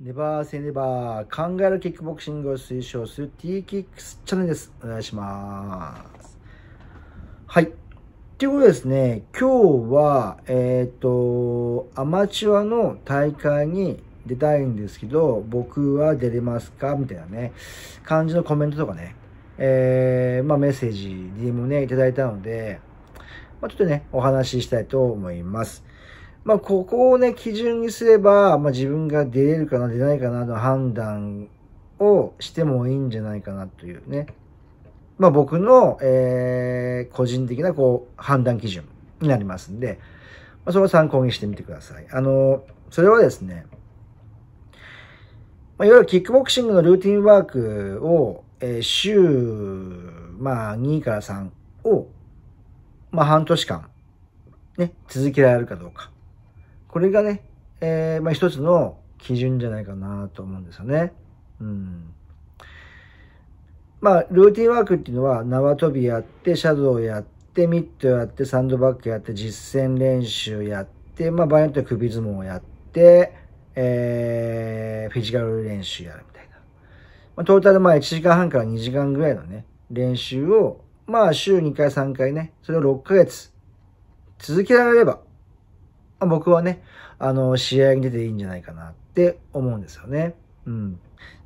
ネバーセネバー考えるキックボクシングを推奨する T キックスチャンネルです。お願いします。はい。ということですね、今日は、えっ、ー、と、アマチュアの大会に出たいんですけど、僕は出れますかみたいなね、感じのコメントとかね、えー、まあメッセージ、DM ね、いただいたので、まあ、ちょっとね、お話ししたいと思います。まあ、ここをね、基準にすれば、まあ、自分が出れるかな、出ないかなの判断をしてもいいんじゃないかなというね。まあ、僕の、えー、個人的な、こう、判断基準になりますんで、まあ、それを参考にしてみてください。あの、それはですね、まあ、いわゆるキックボクシングのルーティンワークを、えー、週、まあ、2から3を、まあ、半年間、ね、続けられるかどうか。これがね、えー、まあ一つの基準じゃないかなと思うんですよね。うん。まあ、ルーティンワークっていうのは縄跳びやって、シャドウやって、ミットやって、サンドバッグやって、実践練習やって、まあ、場合によっては首相撲をやって、えー、フィジカル練習やるみたいな。まあ、トータルまあ1時間半から2時間ぐらいのね、練習を、まあ週2回3回ね、それを6ヶ月続けられれば、僕はね、あの、試合に出ていいんじゃないかなって思うんですよね。うん。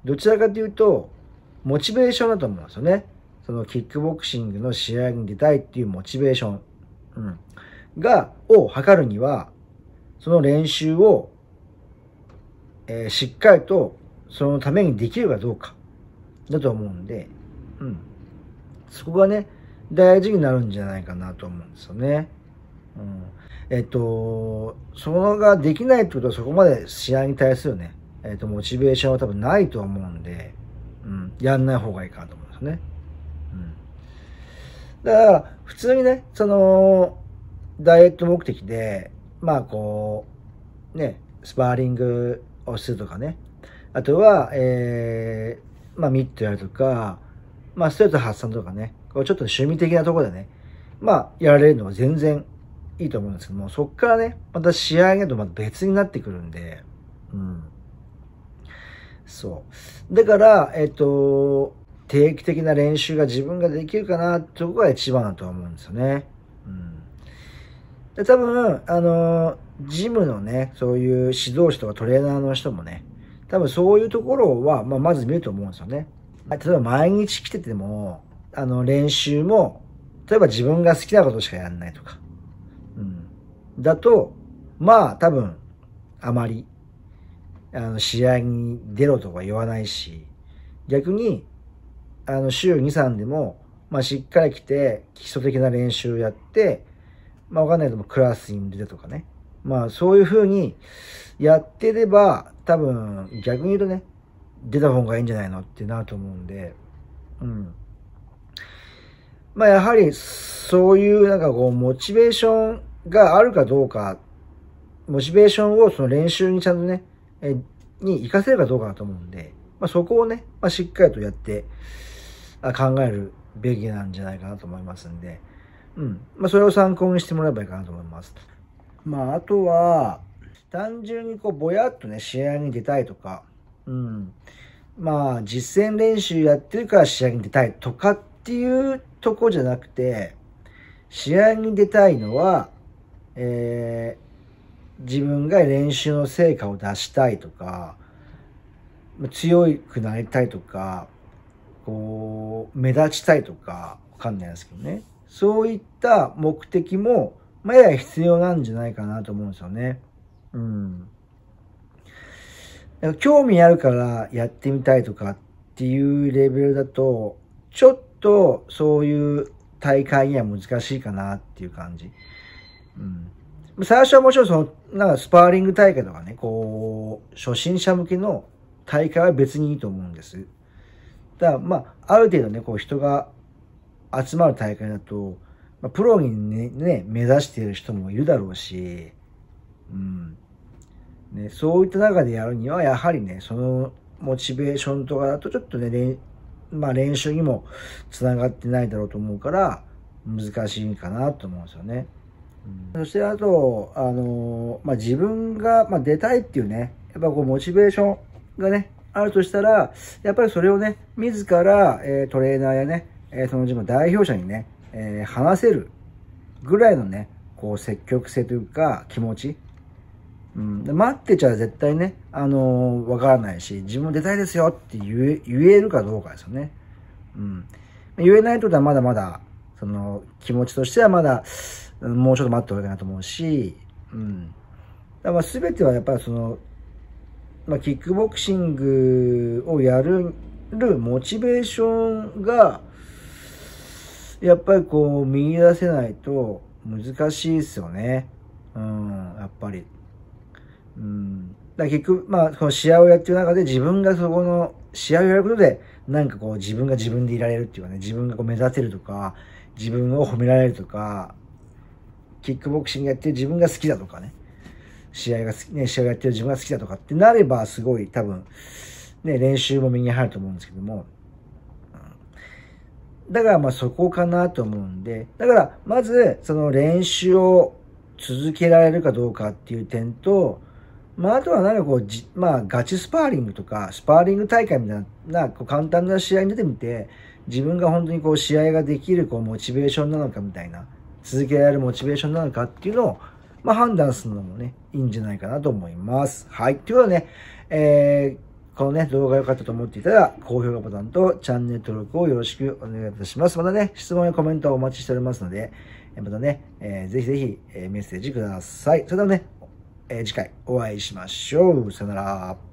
どちらかというと、モチベーションだと思うんですよね。そのキックボクシングの試合に出たいっていうモチベーション、うん、が、を測るには、その練習を、えー、しっかりとそのためにできるかどうかだと思うんで、うん。そこがね、大事になるんじゃないかなと思うんですよね。うん、えっと、そのができないってことはそこまで試合に対するね、えっと、モチベーションは多分ないと思うんで、うん、やんない方がいいかなと思いますね。うん。だから、普通にね、その、ダイエット目的で、まあこう、ね、スパーリングをするとかね、あとは、えー、まあミットやるとか、まあストレート発散とかね、こうちょっと趣味的なところでね、まあやられるのは全然いいと思うんですけども、そっからね、また仕上げとまた別になってくるんで、うん。そう。だから、えっと、定期的な練習が自分ができるかなってとこが一番だと思うんですよね。うん。で、多分、あの、ジムのね、そういう指導士とかトレーナーの人もね、多分そういうところは、まあ、まず見ると思うんですよね。例えば毎日来てても、あの、練習も、例えば自分が好きなことしかやんないとか、だと、まあ多分、あまり、あの、試合に出ろとか言わないし、逆に、あの、週2、3でも、まあしっかり来て、基礎的な練習をやって、まあわかんないけども、クラスに出てとかね。まあそういう風にやってれば、多分、逆に言うとね、出た方がいいんじゃないのってなると思うんで、うん。まあやはり、そういうなんかこう、モチベーションがあるかどうか、モチベーションをその練習にちゃんとね、えに活かせるかどうかだと思うんで、まあ、そこをね、まあ、しっかりとやってあ考えるべきなんじゃないかなと思いますんで、うん。まあ、それを参考にしてもらえばいいかなと思います。まあ、あとは、単純にこう、ぼやっとね、試合に出たいとか、うん。まあ、実践練習やってるから試合に出たいとかっていうとこじゃなくて、試合に出たいのは、えー、自分が練習の成果を出したいとか、強くなりたいとか、こう、目立ちたいとか、わかんないですけどね。そういった目的も、まあ、やや必要なんじゃないかなと思うんですよね。うん。興味あるからやってみたいとかっていうレベルだと、ちょっとそういう大会には難しいかなっていう感じ。うん、最初はもちろんその、なんかスパーリング大会とかね、こう、初心者向けの大会は別にいいと思うんです。だから、まあ、ある程度ね、こう人が集まる大会だと、まあ、プロにね、ね、目指している人もいるだろうし、うん。ね、そういった中でやるには、やはりね、そのモチベーションとかだとちょっとね、まあ練習にもつながってないだろうと思うから、難しいかなと思うんですよね。うん、そしてあと、あのまあ、自分が、まあ、出たいっていうね、やっぱこうモチベーションがね、あるとしたら、やっぱりそれをね、自ら、えー、トレーナーやね、えー、その自分代表者にね、えー、話せるぐらいのね、こう積極性というか気持ち。うん、で待ってちゃ絶対ね、あのわからないし、自分出たいですよって言え、言えるかどうかですよね。うん。言えないとはまだまだ、その気持ちとしてはまだ、もうちょっと待ってがいけなと思うし、うん。だから全てはやっぱりその、まあ、キックボクシングをやるモチベーションが、やっぱりこう、見出せないと難しいですよね。うん、やっぱり。うん。だ結局、まあ、この試合をやってる中で自分がそこの、試合をやることで、なんかこう自分が自分でいられるっていうかね、自分がこう目指せるとか、自分を褒められるとか、キックボクシングやってる自分が好きだとかね、試合が好き、ね、試合やってる自分が好きだとかってなれば、すごい多分、ね、練習も身に入ると思うんですけども、だからまあそこかなと思うんで、だからまずその練習を続けられるかどうかっていう点と、まああとはなんかこうじ、まあガチスパーリングとか、スパーリング大会みたいな、こう簡単な試合に出てみて、自分が本当にこう試合ができるこうモチベーションなのかみたいな、続けられるモチベーションなのかっていうのを、まあ、判断するのもね、いいんじゃないかなと思います。はい。ということでね、えー、このね、動画良かったと思っていたら、高評価ボタンとチャンネル登録をよろしくお願いいたします。またね、質問やコメントをお待ちしておりますので、またね、えー、ぜひぜひ、えメッセージください。それではね、えー、次回お会いしましょう。さよなら。